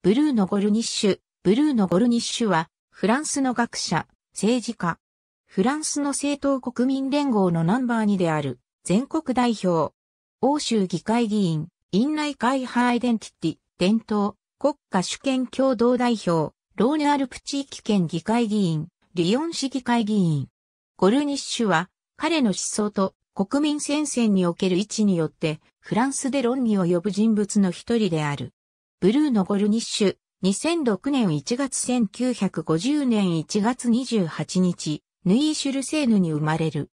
ブルーノ・ゴルニッシュ。ブルーノ・ゴルニッシュは、フランスの学者、政治家。フランスの政党国民連合のナンバー2である、全国代表。欧州議会議員、院内会派アイデンティティ、伝統、国家主権共同代表、ローネアルプ地域県議会議員、リヨン市議会議員。ゴルニッシュは、彼の思想と国民戦線における位置によって、フランスで論議を呼ぶ人物の一人である。ブルーのゴルニッシュ、2006年1月1950年1月28日、ヌイーシュルセーヌに生まれる。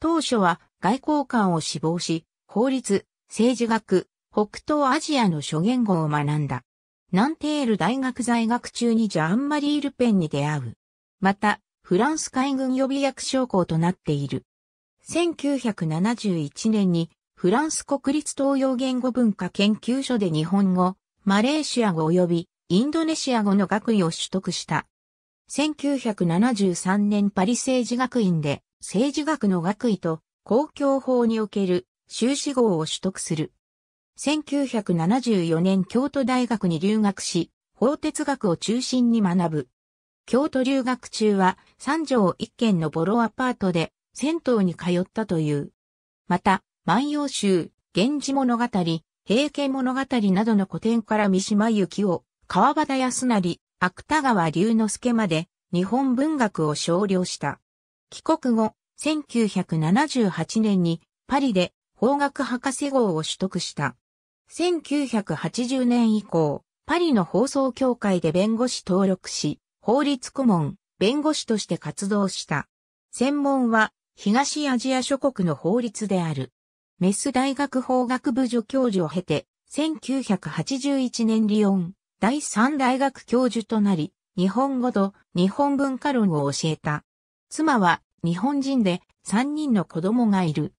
当初は外交官を志望し、法律、政治学、北東アジアの諸言語を学んだ。ナンテール大学在学中にジャンマリー・ルペンに出会う。また、フランス海軍予備役将校となっている。1971年にフランス国立東洋言語文化研究所で日本語、マレーシア語及びインドネシア語の学位を取得した。1973年パリ政治学院で政治学の学位と公共法における修士号を取得する。1974年京都大学に留学し、法哲学を中心に学ぶ。京都留学中は三条一軒のボロアパートで銭湯に通ったという。また、万葉集、源氏物語、平家物語などの古典から三島由紀夫、川端康成、芥川龍之介まで日本文学を少量した。帰国後、1978年にパリで法学博士号を取得した。1980年以降、パリの放送協会で弁護士登録し、法律顧問、弁護士として活動した。専門は東アジア諸国の法律である。メス大学法学部助教授を経て、1981年リオン、第三大学教授となり、日本語と日本文化論を教えた。妻は日本人で3人の子供がいる。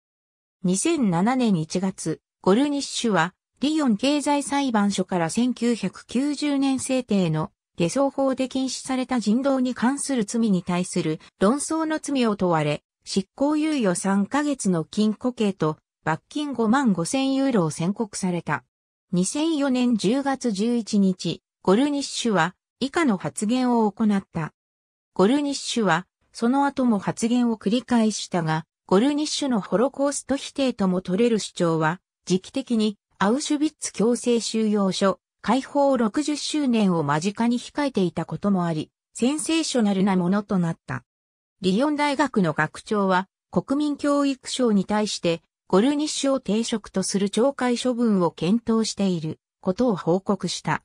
2007年1月、ゴルニッシュはリヨン経済裁判所から1990年制定の下層法で禁止された人道に関する罪に対する論争の罪を問われ、執行猶予3ヶ月の禁錮刑と罰金5万5千ユーロを宣告された。2004年10月11日、ゴルニッシュは以下の発言を行った。ゴルニッシュは、その後も発言を繰り返したが、ゴルニッシュのホロコースト否定とも取れる主張は、時期的にアウシュビッツ強制収容所、解放60周年を間近に控えていたこともあり、センセーショナルなものとなった。リヨン大学の学長は、国民教育省に対して、ゴルニッシュを停職とする懲戒処分を検討していることを報告した。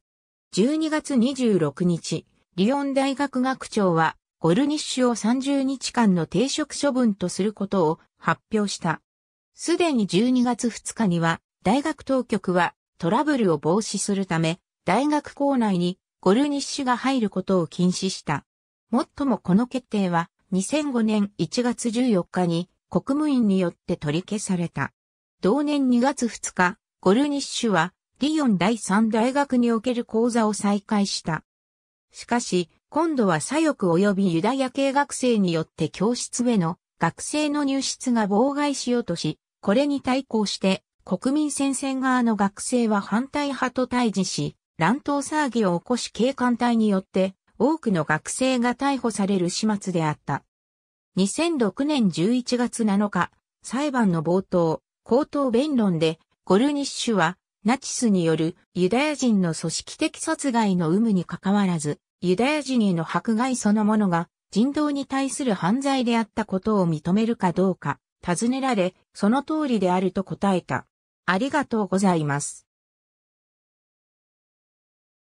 12月26日、リオン大学学長は、ゴルニッシュを30日間の停職処分とすることを発表した。すでに12月2日には、大学当局はトラブルを防止するため、大学校内にゴルニッシュが入ることを禁止した。もっともこの決定は、2005年1月14日に国務院によって取り消された。同年2月2日、ゴルニッシュは、リヨン第三大学における講座を再開した。しかし、今度は左翼及びユダヤ系学生によって教室への学生の入室が妨害しようとし、これに対抗して国民戦線側の学生は反対派と対峙し、乱闘騒ぎを起こし警官隊によって多くの学生が逮捕される始末であった。2006年11月7日、裁判の冒頭、口頭弁論で、ゴルニッシュは、ナチスによるユダヤ人の組織的殺害の有無に関わらず、ユダヤ人への迫害そのものが人道に対する犯罪であったことを認めるかどうか、尋ねられ、その通りであると答えた。ありがとうございます。